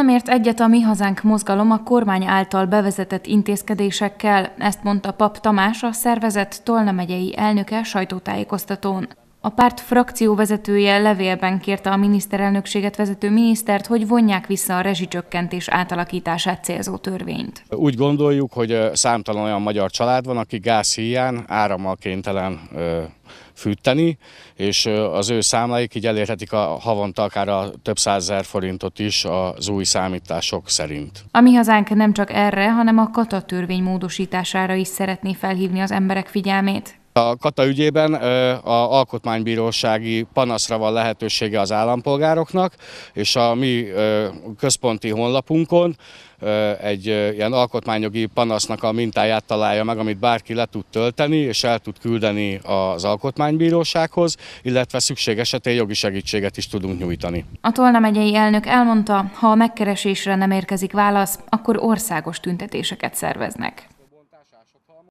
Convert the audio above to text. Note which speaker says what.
Speaker 1: Nem ért egyet a Mi Hazánk mozgalom a kormány által bevezetett intézkedésekkel, ezt mondta Pap Tamás, a szervezet Tolna megyei elnöke sajtótájékoztatón. A párt frakcióvezetője levélben kérte a miniszterelnökséget vezető minisztert, hogy vonják vissza a rezsicsökkentés átalakítását célzó törvényt.
Speaker 2: Úgy gondoljuk, hogy számtalan olyan magyar család van, aki gáz hiány, árammal kénytelen fűteni, és az ő számláik így elérhetik a havonta akár a több százezer forintot is az új számítások szerint.
Speaker 1: A mi hazánk nem csak erre, hanem a katatörvény módosítására is szeretné felhívni az emberek figyelmét.
Speaker 2: A Kata ügyében a alkotmánybírósági panaszra van lehetősége az állampolgároknak, és a mi központi honlapunkon egy ilyen alkotmányjogi panasznak a mintáját találja meg, amit bárki le tud tölteni, és el tud küldeni az alkotmánybírósághoz, illetve szükség esetén jogi segítséget is tudunk nyújtani.
Speaker 1: A Tolna megyei elnök elmondta, ha a megkeresésre nem érkezik válasz, akkor országos tüntetéseket szerveznek.